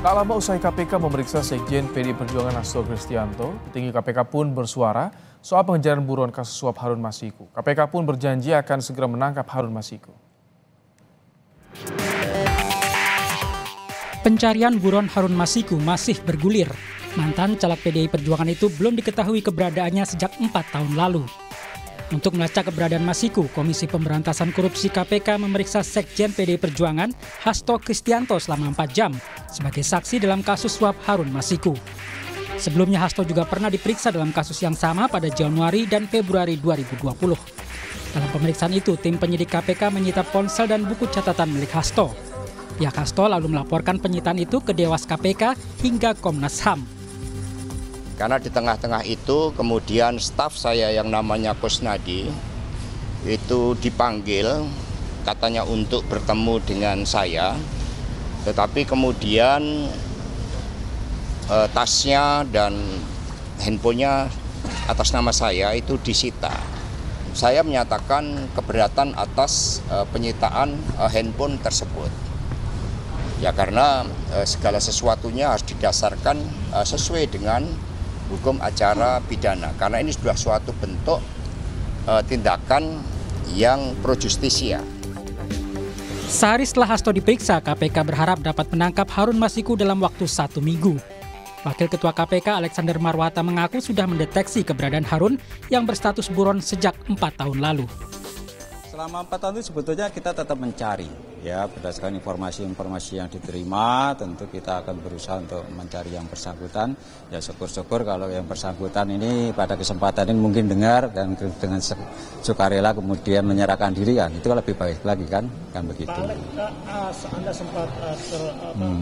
Tak lama usai KPK memeriksa Sekjen PD Perjuangan Hasto Kristianto, petinggi KPK pun bersuara soal pengejaran buruan kasus suap Harun Masiku. KPK pun berjanji akan segera menangkap Harun Masiku. Pencarian buron Harun Masiku masih bergulir. Mantan caleg PDI Perjuangan itu belum diketahui keberadaannya sejak empat tahun lalu. Untuk melacak keberadaan Masiku, Komisi Pemberantasan Korupsi KPK memeriksa Sekjen PD Perjuangan Hasto Kristianto selama 4 jam sebagai saksi dalam kasus suap Harun Masiku. Sebelumnya Hasto juga pernah diperiksa dalam kasus yang sama pada Januari dan Februari 2020. Dalam pemeriksaan itu, tim penyidik KPK menyita ponsel dan buku catatan milik Hasto. Pihak Hasto lalu melaporkan penyitaan itu ke Dewas KPK hingga Komnas HAM. Karena di tengah-tengah itu kemudian staf saya yang namanya Kusnadi itu dipanggil katanya untuk bertemu dengan saya. Tetapi kemudian e, tasnya dan handphonenya atas nama saya itu disita. Saya menyatakan keberatan atas e, penyitaan e, handphone tersebut ya karena e, segala sesuatunya harus didasarkan e, sesuai dengan hukum acara pidana karena ini sudah suatu bentuk e, tindakan yang pro justisia. Sehari setelah Hasto diperiksa, KPK berharap dapat menangkap Harun Masiku dalam waktu satu minggu. Wakil Ketua KPK Alexander Marwata mengaku sudah mendeteksi keberadaan Harun yang berstatus buron sejak empat tahun lalu. Selama empat tahun itu sebetulnya kita tetap mencari Ya, berdasarkan informasi-informasi yang diterima, tentu kita akan berusaha untuk mencari yang bersangkutan. Ya, syukur-syukur kalau yang bersangkutan ini pada kesempatan ini mungkin dengar dan dengan sukarela kemudian menyerahkan diri kan, itu lebih baik lagi kan, kan begitu. Pak Anda sempat eh, ter, hmm.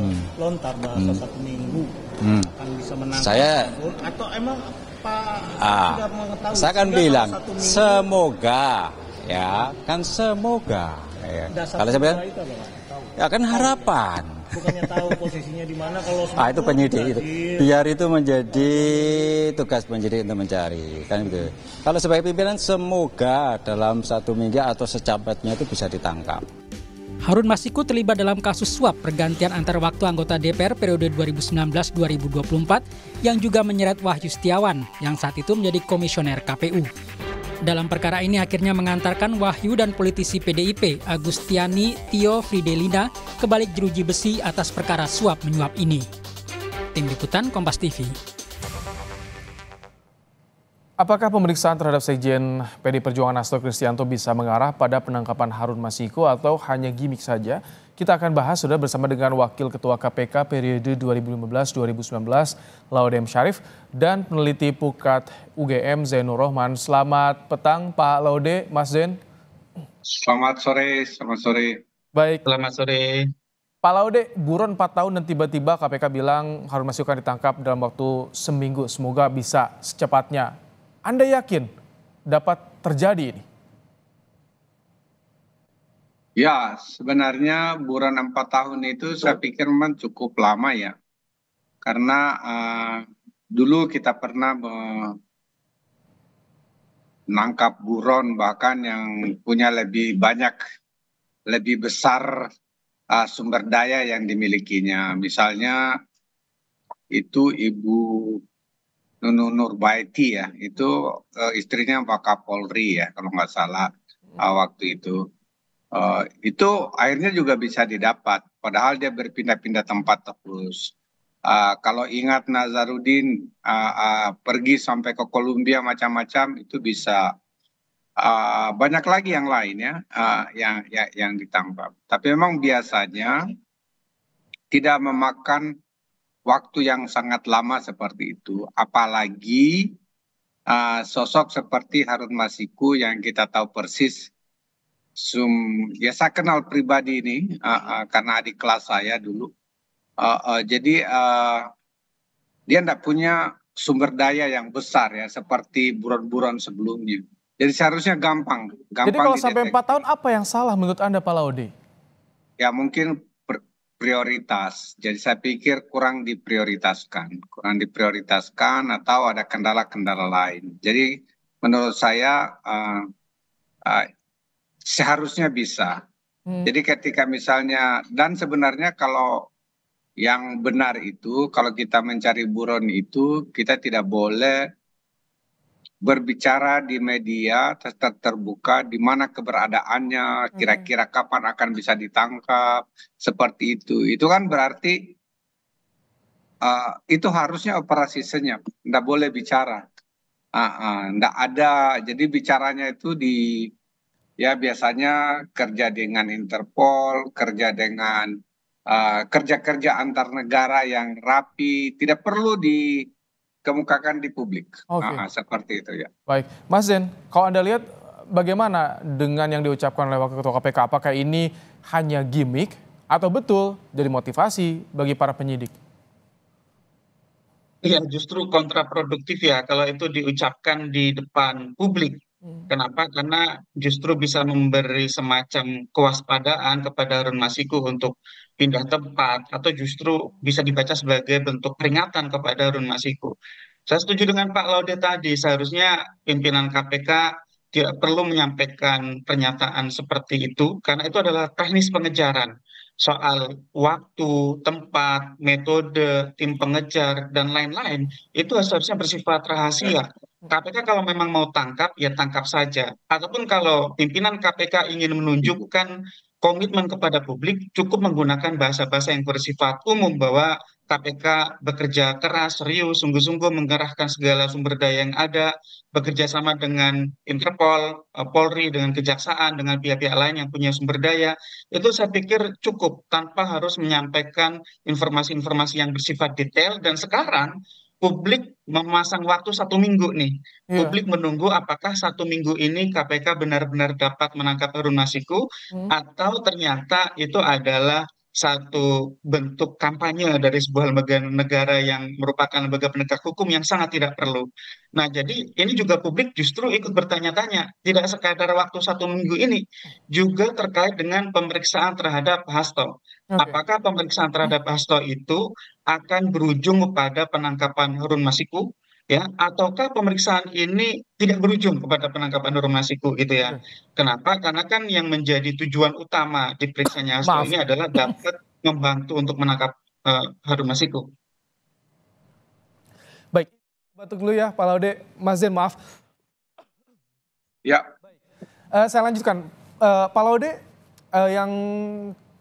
Hmm. hmm. minggu hmm. akan bisa menang. Saya atau emang Pak ah, mengetahui? Saya akan bilang, semoga ya kan semoga Iya. Ya. kalau saya bilang, itu apa, ya kan harapan. Bukannya tahu posisinya di mana kalau Ah itu penyidik itu. Biar itu menjadi tugas penyidik untuk mencari kan gitu. Kalau sebagai pimpinan semoga dalam satu minggu atau secepatnya itu bisa ditangkap. Harun Masiku terlibat dalam kasus suap pergantian antar waktu anggota DPR periode 2019-2024 yang juga menyeret Wahyu Setiawan yang saat itu menjadi komisioner KPU. Dalam perkara ini akhirnya mengantarkan Wahyu dan politisi PDIP Agustiani Tio Fridelina ke balik jeruji besi atas perkara suap menyuap ini. Tim Liputan Kompas TV. Apakah pemeriksaan terhadap Sekjen PD Perjuangan Hasto Kristianto bisa mengarah pada penangkapan Harun Masiku atau hanya gimmick saja? Kita akan bahas sudah bersama dengan Wakil Ketua KPK periode 2015-2019, Laudem Syarif, dan peneliti Pukat UGM Zainur Rohman. Selamat petang Pak Laude, Mas Zain. Selamat sore, selamat sore. Baik. Selamat sore. Pak Laude, buron 4 tahun dan tiba-tiba KPK bilang Harun Masiku akan ditangkap dalam waktu seminggu. Semoga bisa secepatnya. Anda yakin dapat terjadi ini? Ya, sebenarnya bulan empat tahun itu saya pikir memang cukup lama ya. Karena uh, dulu kita pernah menangkap buron bahkan yang punya lebih banyak, lebih besar uh, sumber daya yang dimilikinya. Misalnya itu Ibu Nunu Nurbaiti ya, itu uh, istrinya Pak Kapolri ya kalau nggak salah uh, waktu itu. Uh, itu akhirnya juga bisa didapat, padahal dia berpindah-pindah tempat terus. Uh, kalau ingat Nazarudin uh, uh, pergi sampai ke Kolombia macam-macam itu bisa uh, banyak lagi yang lainnya uh, yang ya, yang ditangkap. Tapi memang biasanya tidak memakan waktu yang sangat lama seperti itu. Apalagi uh, sosok seperti Harun Masiku yang kita tahu persis Sum, ya saya kenal pribadi ini uh, uh, karena adik kelas saya dulu. Uh, uh, jadi uh, dia tidak punya sumber daya yang besar ya seperti buron-buron sebelumnya. Jadi seharusnya gampang. gampang Jadi kalau sampai empat tahun apa yang salah menurut anda Pak Laude? Ya mungkin prioritas. Jadi saya pikir kurang diprioritaskan, kurang diprioritaskan atau ada kendala-kendala lain. Jadi menurut saya uh, uh, seharusnya bisa. Hmm. Jadi ketika misalnya dan sebenarnya kalau yang benar itu kalau kita mencari buron itu kita tidak boleh berbicara di media tetap terbuka di mana keberadaannya, kira-kira kapan akan bisa ditangkap, seperti itu. Itu kan berarti uh, itu harusnya operasi senyap, tidak boleh bicara. Tidak uh, uh, ada, jadi bicaranya itu di ya biasanya kerja dengan Interpol, kerja dengan eh, kerja-kerja uh, kerja -kerja antar negara yang rapi, tidak perlu di dikemukakan di publik. Okay. Nah, ah, seperti itu ya. Baik, Mas Zen, kalau anda lihat bagaimana dengan yang diucapkan oleh Wakil Ketua KPK? Apakah ini hanya gimmick atau betul jadi motivasi bagi para penyidik? Iya, justru kontraproduktif ya kalau itu diucapkan di depan publik Hmm. Kenapa? Karena justru bisa memberi semacam kewaspadaan kepada Harun Masiku untuk pindah tempat atau justru bisa dibaca sebagai bentuk peringatan kepada Harun Masiku. Saya setuju dengan Pak Laude tadi, seharusnya pimpinan KPK tidak perlu menyampaikan pernyataan seperti itu karena itu adalah teknis pengejaran soal waktu, tempat, metode, tim pengejar dan lain-lain itu seharusnya bersifat rahasia KPK kalau memang mau tangkap ya tangkap saja. Ataupun kalau pimpinan KPK ingin menunjukkan komitmen kepada publik cukup menggunakan bahasa-bahasa yang bersifat umum bahwa KPK bekerja keras, serius, sungguh-sungguh menggerahkan segala sumber daya yang ada, bekerja sama dengan Interpol, eh, Polri, dengan kejaksaan, dengan pihak-pihak lain yang punya sumber daya. Itu saya pikir cukup tanpa harus menyampaikan informasi-informasi yang bersifat detail dan sekarang publik memasang waktu satu minggu nih. Yeah. Publik menunggu apakah satu minggu ini KPK benar-benar dapat menangkap Harun Masiku hmm. atau ternyata itu adalah satu bentuk kampanye dari sebuah lembaga negara yang merupakan lembaga penegak hukum yang sangat tidak perlu. Nah, jadi ini juga publik justru ikut bertanya-tanya, tidak sekadar waktu satu minggu ini, juga terkait dengan pemeriksaan terhadap Hasto. Okay. Apakah pemeriksaan terhadap Hasto itu akan berujung kepada penangkapan Harun Masiku, ya ataukah pemeriksaan ini tidak berujung kepada penangkapan Harun Masiku gitu ya. Hmm. Kenapa? Karena kan yang menjadi tujuan utama diperiksanya Hasto ini adalah dapat membantu untuk menangkap uh, eh, Harun Masiku. Baik, batuk dulu ya Pak Laude. Mas maaf. Ya. Baik. Uh, saya lanjutkan. Uh, Pak Laude uh, yang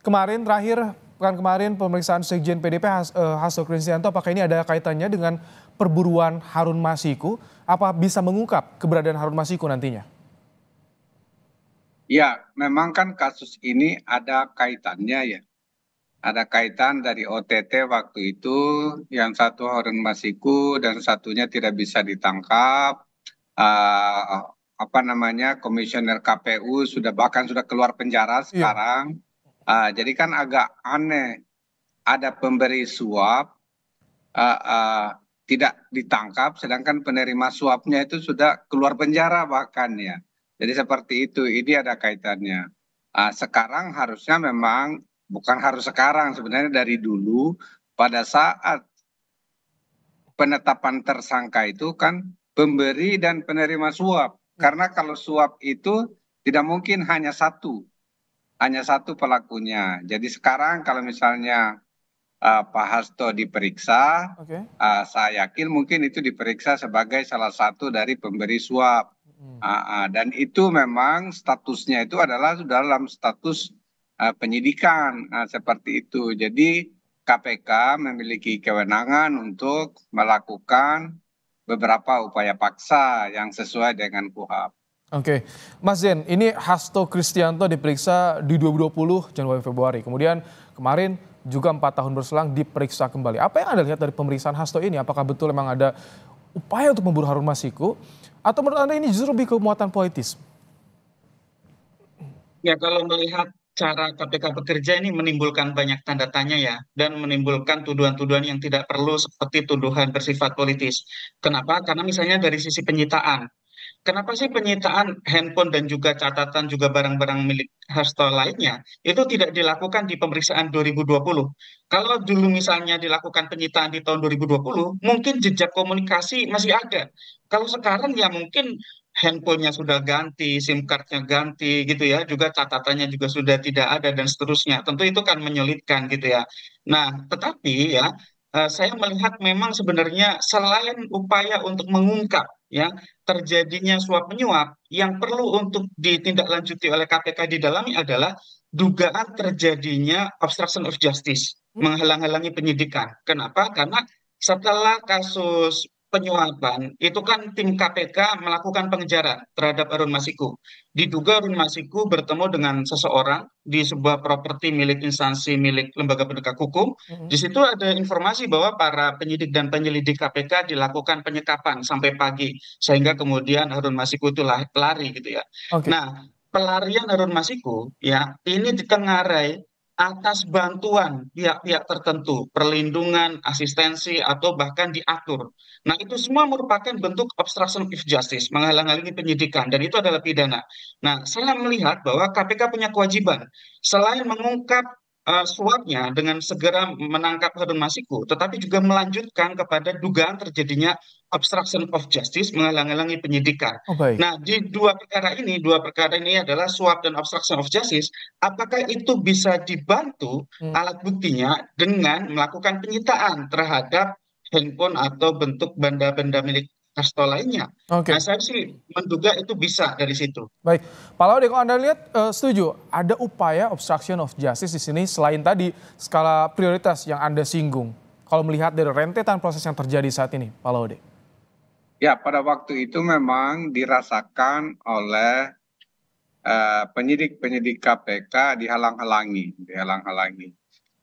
kemarin terakhir pekan kemarin pemeriksaan Sekjen PDP Has, uh, Hasto apakah ini ada kaitannya dengan perburuan Harun Masiku. Apa bisa mengungkap keberadaan Harun Masiku nantinya? Ya, memang kan kasus ini ada kaitannya ya. Ada kaitan dari OTT waktu itu, yang satu Harun Masiku dan satunya tidak bisa ditangkap. Uh, apa namanya komisioner KPU sudah bahkan sudah keluar penjara iya. sekarang. Uh, jadi kan agak aneh ada pemberi suap, uh, uh, tidak ditangkap sedangkan penerima suapnya itu sudah keluar penjara bahkan ya jadi seperti itu ini ada kaitannya ah, sekarang harusnya memang bukan harus sekarang sebenarnya dari dulu pada saat penetapan tersangka itu kan pemberi dan penerima suap karena kalau suap itu tidak mungkin hanya satu hanya satu pelakunya jadi sekarang kalau misalnya Eh, Pak Hasto diperiksa, okay. uh, eh, saya yakin mungkin itu diperiksa sebagai salah satu dari pemberi suap. Hmm. Uh, uh, dan itu memang statusnya itu adalah dalam status uh, penyidikan uh, seperti itu. Jadi KPK memiliki kewenangan untuk melakukan beberapa upaya paksa yang sesuai dengan KUHAP. Oke, okay. Mas Zen, ini Hasto Kristianto diperiksa di 2020 Januari Februari. Kemudian kemarin juga empat tahun berselang diperiksa kembali. Apa yang Anda lihat dari pemeriksaan Hasto ini? Apakah betul memang ada upaya untuk memburu Harun Masiku? Atau menurut Anda ini justru lebih ke politis? Ya kalau melihat cara KPK bekerja ini menimbulkan banyak tanda tanya ya dan menimbulkan tuduhan-tuduhan yang tidak perlu seperti tuduhan bersifat politis. Kenapa? Karena misalnya dari sisi penyitaan, kenapa sih penyitaan handphone dan juga catatan juga barang-barang milik Hasto lainnya itu tidak dilakukan di pemeriksaan 2020. Kalau dulu misalnya dilakukan penyitaan di tahun 2020, mungkin jejak komunikasi masih ada. Kalau sekarang ya mungkin handphonenya sudah ganti, SIM cardnya ganti gitu ya, juga catatannya juga sudah tidak ada dan seterusnya. Tentu itu kan menyulitkan gitu ya. Nah, tetapi ya eh, saya melihat memang sebenarnya selain upaya untuk mengungkap ya terjadinya suap menyuap yang perlu untuk ditindaklanjuti oleh KPK di dalamnya adalah dugaan terjadinya obstruction of justice hmm. menghalang-halangi penyidikan. Kenapa? Karena setelah kasus penyuapan itu kan tim KPK melakukan pengejaran terhadap Harun Masiku. Diduga Harun Masiku bertemu dengan seseorang di sebuah properti milik instansi milik lembaga penegak hukum. Hmm. Di situ ada informasi bahwa para penyidik dan penyelidik KPK dilakukan penyekapan sampai pagi sehingga kemudian Harun Masiku itu lari gitu ya. Okay. Nah, pelarian Harun Masiku ya ini ditengarai atas bantuan pihak-pihak tertentu, perlindungan, asistensi, atau bahkan diatur. Nah, itu semua merupakan bentuk obstruction of justice, menghalang-halangi penyidikan, dan itu adalah pidana. Nah, saya melihat bahwa KPK punya kewajiban, selain mengungkap Eh, suapnya dengan segera menangkap harun masiku tetapi juga melanjutkan kepada dugaan terjadinya obstruction of justice menghalang-halangi penyidikan. Okay. Oh, nah, di dua perkara ini, dua perkara ini adalah suap dan obstruction of justice, apakah itu bisa dibantu hmm. alat buktinya dengan melakukan penyitaan terhadap handphone atau bentuk benda-benda milik Hasto lainnya. Okay. Nah, saya sih menduga itu bisa dari situ. Baik, Pak Laude, kalau Anda lihat uh, setuju, ada upaya obstruction of justice di sini selain tadi skala prioritas yang Anda singgung. Kalau melihat dari rentetan proses yang terjadi saat ini, Pak Laude. Ya, pada waktu itu memang dirasakan oleh penyidik-penyidik eh, uh, KPK dihalang-halangi, dihalang-halangi.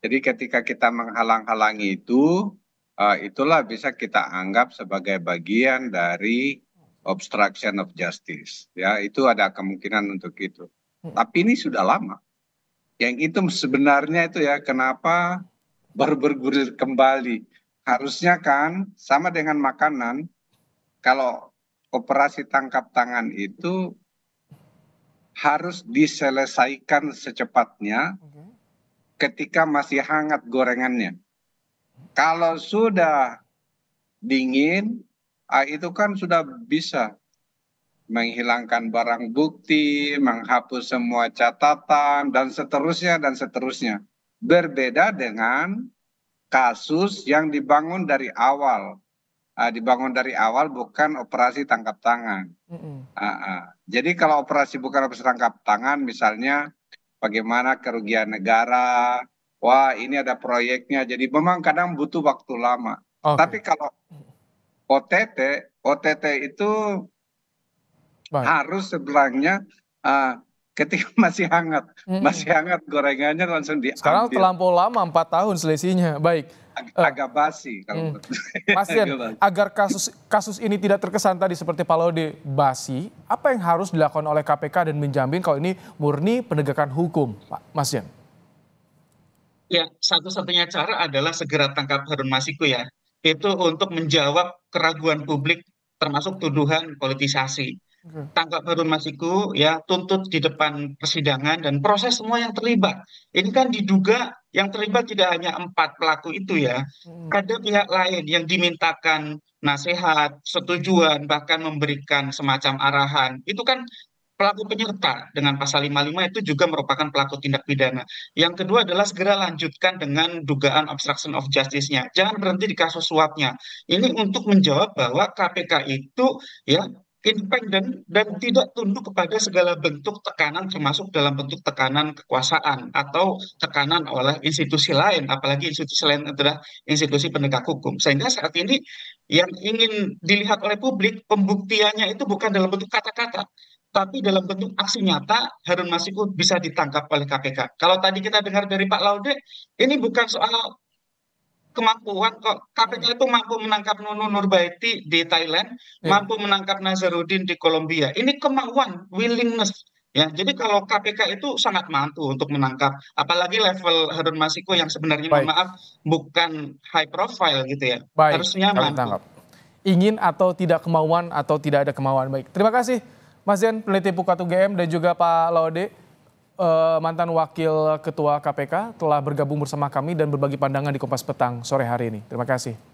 Jadi ketika kita menghalang-halangi itu, Eh, itulah bisa kita anggap sebagai bagian dari obstruction of justice. Ya, itu ada kemungkinan untuk itu. Hmm. Tapi ini sudah lama. Yang itu sebenarnya itu ya kenapa baru bergulir kembali. Harusnya kan sama dengan makanan kalau operasi tangkap tangan itu harus diselesaikan secepatnya ketika masih hangat gorengannya kalau sudah dingin ah, itu kan sudah bisa menghilangkan barang bukti, menghapus semua catatan, dan seterusnya, dan seterusnya. Berbeda dengan kasus yang dibangun dari awal. Uh, dibangun dari awal bukan operasi tangkap tangan. uh, uh. Jadi kalau operasi bukan operasi tangkap tangan, misalnya bagaimana kerugian negara, wah ini ada proyeknya. Jadi memang kadang butuh waktu lama. Okay. Tapi kalau OTT, OTT itu Baik. harus sebenarnya uh, eh, ketika masih hangat, hmm. masih hangat gorengannya langsung diambil. Sekarang terlampau lama empat tahun selisihnya. Baik. Ag eh. agak basi kalau hmm. Mas agar kasus kasus ini tidak terkesan tadi seperti Pak Lode, basi, apa yang harus dilakukan oleh KPK dan menjamin kalau ini murni penegakan hukum, Pak Mas Ya, satu-satunya cara adalah segera tangkap Harun Masiku ya. Itu untuk menjawab keraguan publik termasuk tuduhan politisasi. Hmm. Tangkap Harun Masiku ya, tuntut di depan persidangan dan proses semua yang terlibat. Ini kan diduga yang terlibat tidak hanya empat pelaku itu ya. Hmm. Ada pihak lain yang dimintakan nasihat, setujuan, bahkan memberikan semacam arahan. Itu kan pelaku penyerta dengan pasal 55 itu juga merupakan pelaku tindak pidana. Yang kedua adalah segera lanjutkan dengan dugaan obstruction of justice-nya. Jangan berhenti di kasus suapnya. Ini untuk menjawab bahwa KPK itu ya independen dan tidak tunduk kepada segala bentuk tekanan termasuk dalam bentuk tekanan kekuasaan atau tekanan oleh institusi lain apalagi institusi lain adalah institusi penegak hukum sehingga saat ini yang ingin dilihat oleh publik pembuktiannya itu bukan dalam bentuk kata-kata tapi dalam bentuk aksi nyata Harun Masiku bisa ditangkap oleh KPK. Kalau tadi kita dengar dari Pak Laude, ini bukan soal kemampuan kok KPK itu mampu menangkap Nunu Nurbaiti di Thailand, yeah. mampu menangkap Nazarudin di Kolombia. Ini kemauan, willingness. Ya, jadi kalau KPK itu sangat mantu untuk menangkap, apalagi level Harun Masiku yang sebenarnya Baik. maaf bukan high profile gitu ya, Baik. harusnya mampu. Ingin atau tidak kemauan atau tidak ada kemauan. Baik, terima kasih. Mas Zen, peneliti Pukat UGM dan juga Pak Laude, eh, mantan Wakil Ketua KPK telah bergabung bersama kami dan berbagi pandangan di Kompas Petang sore hari ini. Terima kasih.